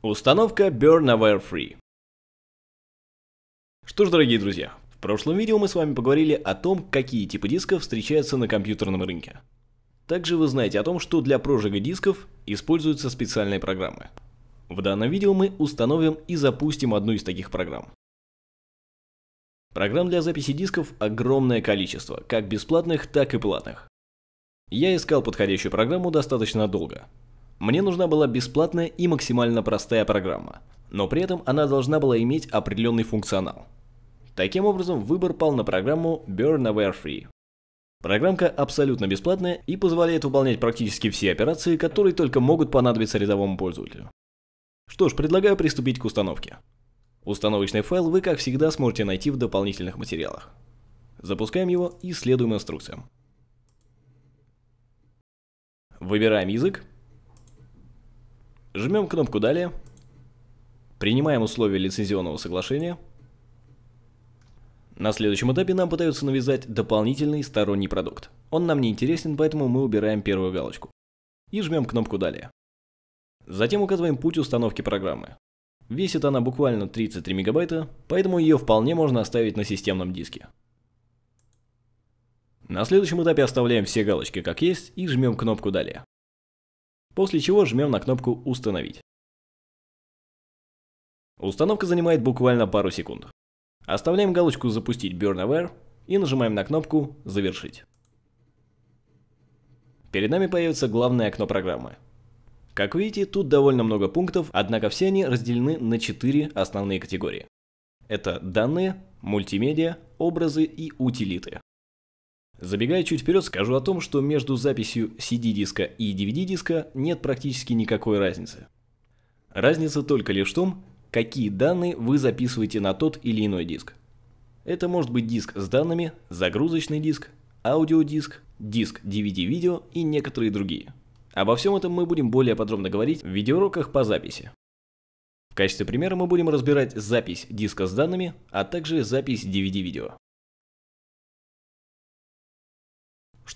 Установка Burnaware Free. Что ж, дорогие друзья, в прошлом видео мы с вами поговорили о том, какие типы дисков встречаются на компьютерном рынке. Также вы знаете о том, что для прожига дисков используются специальные программы. В данном видео мы установим и запустим одну из таких программ. Программ для записи дисков огромное количество, как бесплатных, так и платных. Я искал подходящую программу достаточно долго, мне нужна была бесплатная и максимально простая программа, но при этом она должна была иметь определенный функционал. Таким образом, выбор пал на программу Burnaware Free. Программка абсолютно бесплатная и позволяет выполнять практически все операции, которые только могут понадобиться рядовому пользователю. Что ж, предлагаю приступить к установке. Установочный файл вы, как всегда, сможете найти в дополнительных материалах. Запускаем его и следуем инструкциям. Выбираем язык, Жмем кнопку «Далее». Принимаем условия лицензионного соглашения. На следующем этапе нам пытаются навязать дополнительный сторонний продукт. Он нам не интересен, поэтому мы убираем первую галочку. И жмем кнопку «Далее». Затем указываем путь установки программы. Весит она буквально 33 мегабайта, поэтому ее вполне можно оставить на системном диске. На следующем этапе оставляем все галочки как есть и жмем кнопку «Далее» после чего жмем на кнопку «Установить». Установка занимает буквально пару секунд. Оставляем галочку «Запустить Burnaware» и нажимаем на кнопку «Завершить». Перед нами появится главное окно программы. Как видите, тут довольно много пунктов, однако все они разделены на четыре основные категории. Это данные, мультимедиа, образы и утилиты. Забегая чуть вперед, скажу о том, что между записью CD-диска и DVD-диска нет практически никакой разницы. Разница только лишь в том, какие данные вы записываете на тот или иной диск. Это может быть диск с данными, загрузочный диск, аудиодиск, диск DVD-видео и некоторые другие. Обо всем этом мы будем более подробно говорить в видеоуроках по записи. В качестве примера мы будем разбирать запись диска с данными, а также запись DVD-видео.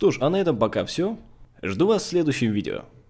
Что ж, а на этом пока все. Жду вас в следующем видео.